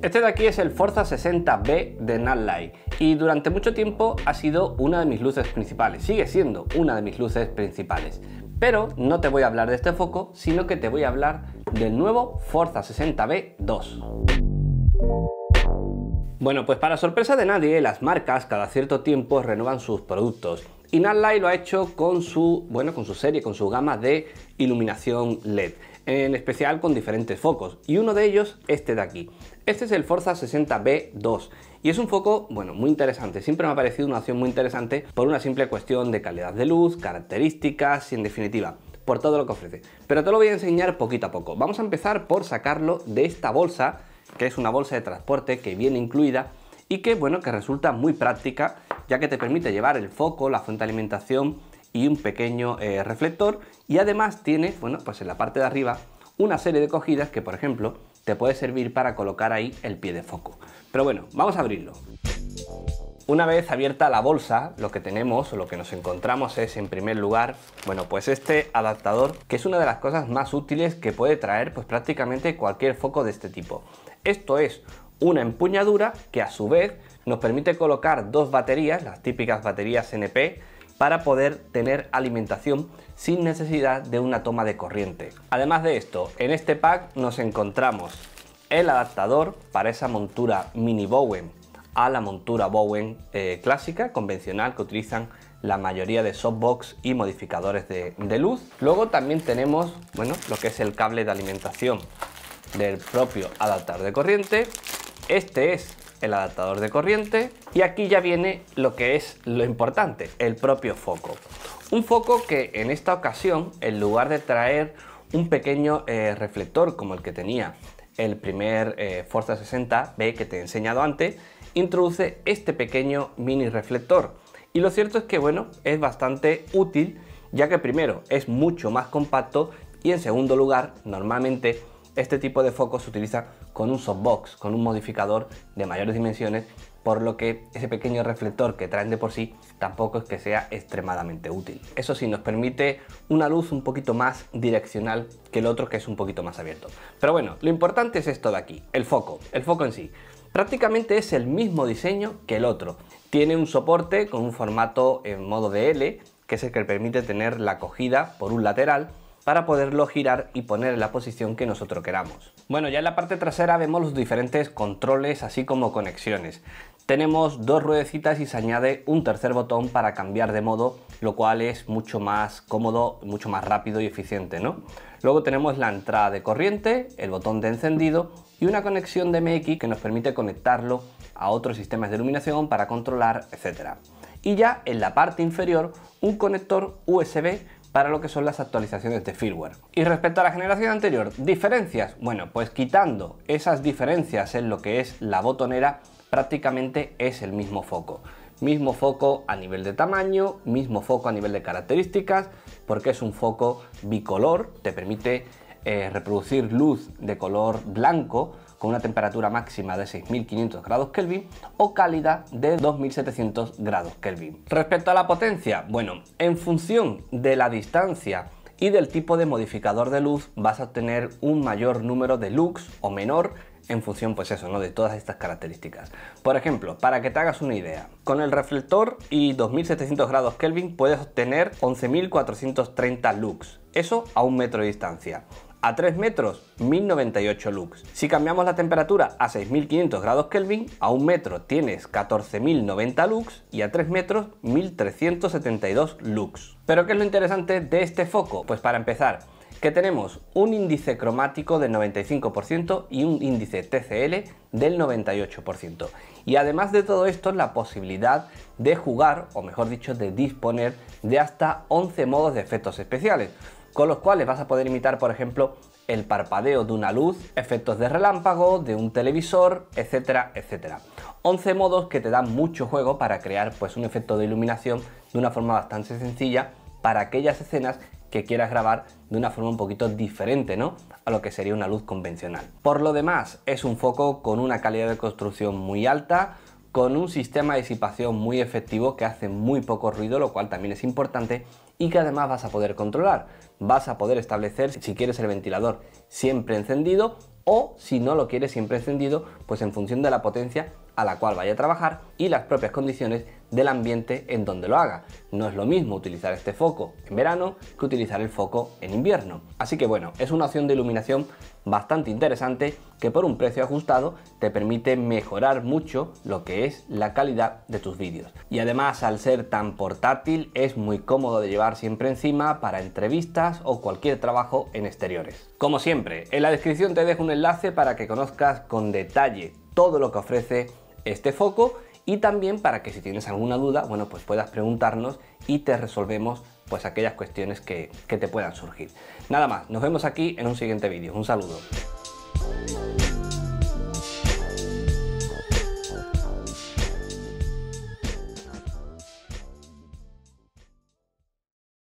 Este de aquí es el Forza 60B de Nanlite y durante mucho tiempo ha sido una de mis luces principales, sigue siendo una de mis luces principales. Pero no te voy a hablar de este foco, sino que te voy a hablar del nuevo Forza 60B 2. Bueno, pues para sorpresa de nadie, las marcas cada cierto tiempo renuevan sus productos. Y Nanlite lo ha hecho con su, bueno, con su serie, con su gama de iluminación LED en especial con diferentes focos y uno de ellos este de aquí. Este es el Forza 60B2 y es un foco, bueno, muy interesante. Siempre me ha parecido una opción muy interesante por una simple cuestión de calidad de luz, características y en definitiva por todo lo que ofrece. Pero te lo voy a enseñar poquito a poco. Vamos a empezar por sacarlo de esta bolsa, que es una bolsa de transporte que viene incluida y que, bueno, que resulta muy práctica ya que te permite llevar el foco, la fuente de alimentación y un pequeño eh, reflector y además tiene, bueno, pues en la parte de arriba una serie de cogidas que, por ejemplo, te puede servir para colocar ahí el pie de foco. Pero bueno, vamos a abrirlo. Una vez abierta la bolsa, lo que tenemos o lo que nos encontramos es en primer lugar, bueno, pues este adaptador, que es una de las cosas más útiles que puede traer pues prácticamente cualquier foco de este tipo. Esto es una empuñadura que a su vez nos permite colocar dos baterías, las típicas baterías NP, para poder tener alimentación sin necesidad de una toma de corriente. Además de esto, en este pack nos encontramos el adaptador para esa montura mini Bowen a la montura Bowen eh, clásica, convencional, que utilizan la mayoría de softbox y modificadores de, de, luz. Luego también tenemos, bueno, lo que es el cable de alimentación del propio adaptador de corriente. Este es el adaptador de corriente y aquí ya viene lo que es lo importante, el propio foco. Un foco que en esta ocasión, en lugar de traer un pequeño eh, reflector como el que tenía el primer eh, Forza 60B que te he enseñado antes, introduce este pequeño mini reflector. Y lo cierto es que, bueno, es bastante útil, ya que primero es mucho más compacto y en segundo lugar, normalmente este tipo de foco se utiliza con un softbox, con un modificador de mayores dimensiones, por lo que ese pequeño reflector que traen de por sí tampoco es que sea extremadamente útil. Eso sí, nos permite una luz un poquito más direccional que el otro que es un poquito más abierto. Pero bueno, lo importante es esto de aquí, el foco, el foco en sí. Prácticamente es el mismo diseño que el otro. Tiene un soporte con un formato en modo de L, que es el que permite tener la acogida por un lateral para poderlo girar y poner en la posición que nosotros queramos. Bueno, ya en la parte trasera vemos los diferentes controles así como conexiones. Tenemos dos ruedecitas y se añade un tercer botón para cambiar de modo, lo cual es mucho más cómodo, mucho más rápido y eficiente, ¿no? Luego tenemos la entrada de corriente, el botón de encendido y una conexión de MX que nos permite conectarlo a otros sistemas de iluminación para controlar, etc. Y ya en la parte inferior, un conector USB para lo que son las actualizaciones de firmware. Y respecto a la generación anterior, diferencias, bueno, pues quitando esas diferencias en lo que es la botonera, prácticamente es el mismo foco. Mismo foco a nivel de tamaño, mismo foco a nivel de características, porque es un foco bicolor, te permite eh, reproducir luz de color blanco con una temperatura máxima de 6500 grados Kelvin o cálida de 2700 grados Kelvin. Respecto a la potencia, bueno, en función de la distancia y del tipo de modificador de luz vas a obtener un mayor número de lux o menor en función pues eso, ¿no? de todas estas características. Por ejemplo, para que te hagas una idea, con el reflector y 2700 grados Kelvin puedes obtener 11430 lux, eso a un metro de distancia. A 3 metros, 1098 lux. Si cambiamos la temperatura a 6500 grados Kelvin, a 1 metro tienes 14090 lux y a 3 metros 1372 lux. Pero ¿qué es lo interesante de este foco? Pues para empezar, que tenemos un índice cromático del 95% y un índice TCL del 98%. Y además de todo esto, la posibilidad de jugar, o mejor dicho, de disponer de hasta 11 modos de efectos especiales con los cuales vas a poder imitar, por ejemplo, el parpadeo de una luz, efectos de relámpago, de un televisor, etcétera, etcétera. 11 modos que te dan mucho juego para crear pues, un efecto de iluminación de una forma bastante sencilla para aquellas escenas que quieras grabar de una forma un poquito diferente, ¿no? A lo que sería una luz convencional. Por lo demás, es un foco con una calidad de construcción muy alta, con un sistema de disipación muy efectivo que hace muy poco ruido, lo cual también es importante y que además vas a poder controlar. Vas a poder establecer si quieres el ventilador siempre encendido o si no lo quieres siempre encendido, pues en función de la potencia a la cual vaya a trabajar y las propias condiciones del ambiente en donde lo haga. No es lo mismo utilizar este foco en verano que utilizar el foco en invierno. Así que bueno, es una opción de iluminación bastante interesante que por un precio ajustado te permite mejorar mucho lo que es la calidad de tus vídeos. Y además al ser tan portátil es muy cómodo de llevar siempre encima para entrevistas o cualquier trabajo en exteriores. Como siempre, en la descripción te dejo un enlace para que conozcas con detalle todo lo que ofrece este foco y también para que si tienes alguna duda, bueno, pues puedas preguntarnos y te resolvemos pues aquellas cuestiones que, que te puedan surgir. Nada más, nos vemos aquí en un siguiente vídeo. Un saludo.